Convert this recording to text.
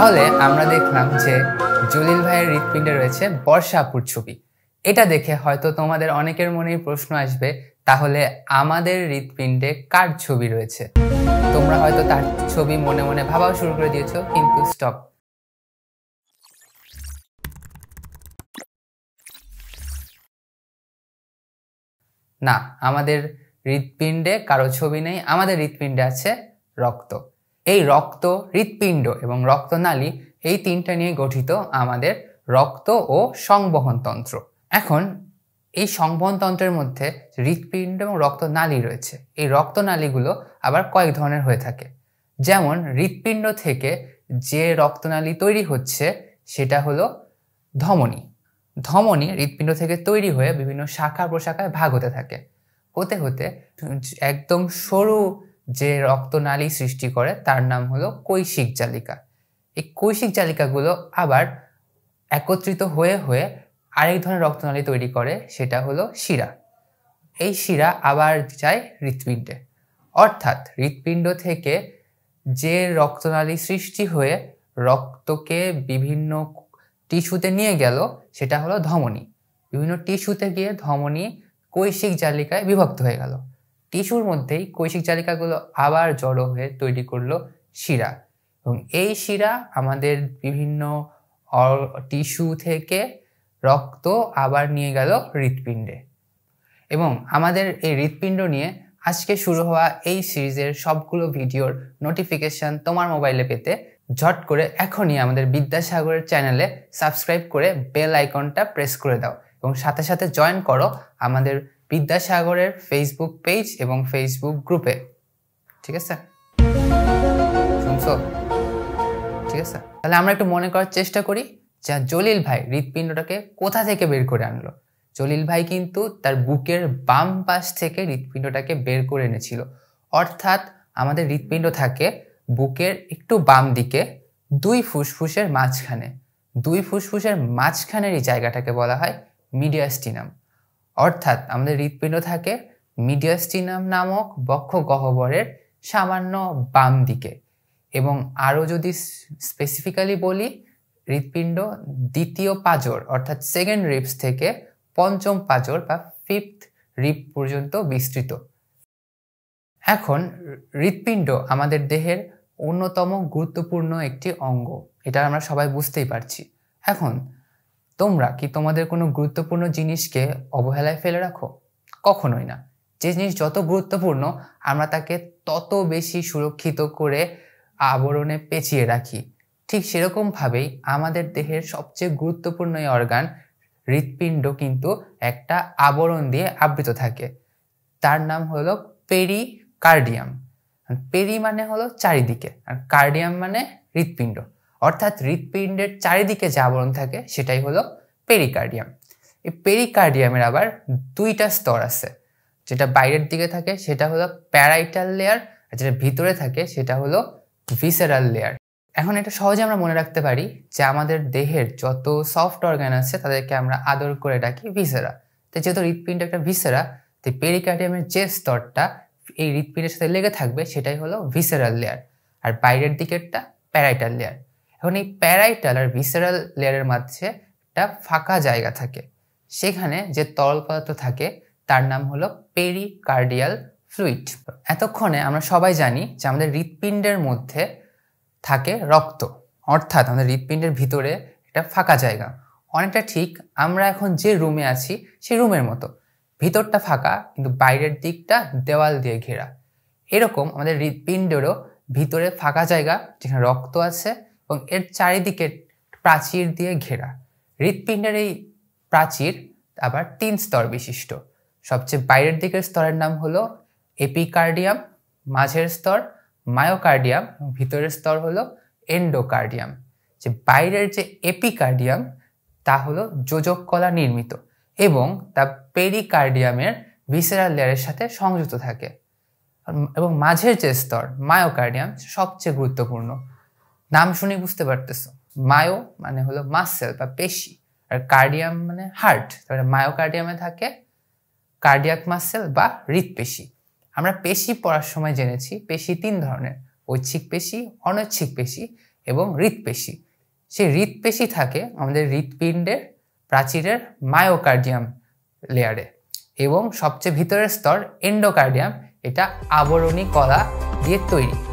তাহলে আমরা দেখলাম যে জলিল ভাইয়ের হৃৎপিণ্ডে রয়েছে বর্ষাপুর ছবি এটা দেখে হয়তো তোমাদের অনেকের মনেই প্রশ্ন আসবে তাহলে আমাদের হৃৎপিণ্ডে কার ছবি রয়েছে তোমরা হয়তো তার ছবি মনে মনে ভাবাও শুরু করে দিয়েছ কিন্তু স্টপ না আমাদের হৃৎপিণ্ডে কারো ছবি নেই আমাদের হৃৎপিণ্ডে আছে রক্ত এই রক্ত হৃৎপিণ্ড এবং রক্তনালী এই তিনটা নিয়ে গঠিত আমাদের রক্ত ও সংবহনতন্ত্র এখন এই সংবহনতন্ত্রের মধ্যে হৃৎপিণ্ড এবং রক্তনালী রয়েছে এই রক্তনালীগুলো আবার কয়েক ধরনের হয়ে থাকে যেমন হৃৎপিণ্ড থেকে যে রক্তনালী তৈরি হচ্ছে সেটা হলো ধমনী ধমনী হৃৎপিণ্ড থেকে তৈরি হয়ে বিভিন্ন শাখা প্রশাখায় ভাগ হতে থাকে হতে হতে একদম সরু যে রক্তনালী সৃষ্টি করে তার নাম হলো কৈশিক জালিকা এই কৈশিক জালিকাগুলো আবার একত্রিত হয়ে হয়ে আরেক ধরনের রক্তনালী তৈরি করে সেটা হলো শিরা এই শিরা আবার যায় হৃৎপিণ্ডে অর্থাৎ হৃৎপিণ্ড থেকে যে রক্তনালী সৃষ্টি হয়ে রক্তকে বিভিন্ন টিস্যুতে নিয়ে গেল সেটা হলো ধমনী বিভিন্ন টিস্যুতে গিয়ে ধমনী কৈশিক জালিকায় বিভক্ত হয়ে গেল টিস্যুর মধ্যেই কৈশিক জালিকাগুলো আবার জড়ো হয়ে তৈরি করলো শিরা এবং এই শিরা আমাদের বিভিন্ন টিস্যু থেকে রক্ত আবার নিয়ে গেল হৃৎপিণ্ডে এবং আমাদের এই হৃৎপিণ্ড নিয়ে আজকে শুরু হওয়া এই সিরিজের সবগুলো ভিডিওর নোটিফিকেশান তোমার মোবাইলে পেতে ঝট করে এখনই আমাদের বিদ্যাসাগরের চ্যানেলে সাবস্ক্রাইব করে বেল আইকনটা প্রেস করে দাও এবং সাথে সাথে জয়েন করো আমাদের বিদ্যাসাগরের ফেসবুক পেজ এবং ফেসবুক গ্রুপে ঠিক আছে শুনছো ঠিক আছে তাহলে আমরা একটু মনে করার চেষ্টা করি যা জলিল ভাই হৃৎপিণ্ডটাকে কোথা থেকে বের করে আনলো জলিল ভাই কিন্তু তার বুকের বাম পাশ থেকে হৃৎপিণ্ডটাকে বের করে এনেছিল অর্থাৎ আমাদের হৃৎপিণ্ড থাকে বুকের একটু বাম দিকে দুই ফুসফুসের মাঝখানে দুই ফুসফুসের মাঝখানের এই জায়গাটাকে বলা হয় মিডিয়াস্টিনাম অর্থাৎ আমাদের হৃৎপিণ্ড থাকে মিডিয়াস্টিনাম নামক বক্ষ গহ্বরের সামান্য বাম দিকে এবং আরও যদি স্পেসিফিক্যালি বলি হৃৎপিণ্ড দ্বিতীয় পাঁজর অর্থাৎ সেকেন্ড রিপস থেকে পঞ্চম পাঁজর বা ফিফথ রিপ পর্যন্ত বিস্তৃত এখন হৃৎপিণ্ড আমাদের দেহের অন্যতম গুরুত্বপূর্ণ একটি অঙ্গ এটা আমরা সবাই বুঝতেই পারছি এখন তোমরা কি তোমাদের কোনো গুরুত্বপূর্ণ জিনিসকে অবহেলায় ফেলে রাখো কখনোই না যে জিনিস যত গুরুত্বপূর্ণ আমরা তাকে তত বেশি সুরক্ষিত করে আবরণে পেঁচিয়ে রাখি ঠিক সেরকমভাবেই আমাদের দেহের সবচেয়ে গুরুত্বপূর্ণ এই অর্গান হৃৎপিণ্ড কিন্তু একটা আবরণ দিয়ে আবৃত থাকে তার নাম হলো পেরি কার্ডিয়াম পেরি মানে হলো চারিদিকে আর কার্ডিয়াম মানে হৃৎপিণ্ড অর্থাৎ হৃৎপিণ্ডের চারিদিকে যে আবরণ থাকে সেটাই হলো পেরিকার্ডিয়াম এই পেরিকার্ডিয়ামের আবার দুইটা স্তর আছে যেটা বাইরের দিকে থাকে সেটা হলো প্যারাইটাল লেয়ার আর যেটা ভিতরে থাকে সেটা হলো ভিসেরাল লেয়ার এখন এটা সহজে আমরা মনে রাখতে পারি যে আমাদের দেহের যত সফট অর্গান আছে তাদেরকে আমরা আদর করে ডাকি ভিসেরা তো যেহেতু হৃৎপিণ্ড একটা ভিসেরা তো পেরিকার্ডিয়ামের যে স্তরটা এই হৃৎপিণ্ডের সাথে লেগে থাকবে সেটাই হলো ভিসেরাল লেয়ার আর বাইরের দিকেরটা প্যারাইটাল লেয়ার এখন এই প্যারাইটাল আর ভিসারাল লেয়ারের মাঝে একটা ফাঁকা জায়গা থাকে সেখানে যে তরল পদার্থ থাকে তার নাম হলো পেরিকার্ডিয়াল ফ্লুইড এতক্ষণে আমরা সবাই জানি যে আমাদের হৃৎপিণ্ডের মধ্যে থাকে রক্ত অর্থাৎ আমাদের হৃৎপিণ্ডের ভিতরে একটা ফাঁকা জায়গা অনেকটা ঠিক আমরা এখন যে রুমে আছি সেই রুমের মতো ভিতরটা ফাঁকা কিন্তু বাইরের দিকটা দেওয়াল দিয়ে ঘেরা এরকম আমাদের হৃৎপিণ্ডেরও ভিতরে ফাঁকা জায়গা যেখানে রক্ত আছে এবং এর চারিদিকে প্রাচীর দিয়ে ঘেরা হৃৎপিণ্ডের এই প্রাচীর আবার তিন স্তর বিশিষ্ট সবচেয়ে বাইরের দিকের স্তরের নাম হলো এপিকার্ডিয়াম মাঝের স্তর মায়োকার্ডিয়াম ভিতরের স্তর হলো এন্ডোকার্ডিয়াম যে বাইরের যে এপিকার্ডিয়াম তা হলো যোজক কলা নির্মিত এবং তা পেরিকার্ডিয়ামের ভিসেরাল লেয়ারের সাথে সংযুক্ত থাকে এবং মাঝের যে স্তর মায়োকার্ডিয়াম সবচেয়ে গুরুত্বপূর্ণ নাম শুনে বুঝতে পারতেছো মায়ো মানে হলো মাসেল বা পেশি আর কার্ডিয়াম মানে হার্ট তাহলে মায়োকার্ডিয়ামে থাকে কার্ডিয়াক মাসেল বা হৃৎপেশি আমরা পেশি পড়ার সময় জেনেছি পেশি তিন ধরনের ঐচ্ছিক পেশি অনৈচ্ছিক পেশি এবং হৃৎপেশি সেই হৃৎপেশি থাকে আমাদের হৃৎপিণ্ডের প্রাচীরের মায়োকার্ডিয়াম লেয়ারে এবং সবচেয়ে ভিতরের স্তর এন্ডোকার্ডিয়াম এটা আবরণী কলা দিয়ে তৈরি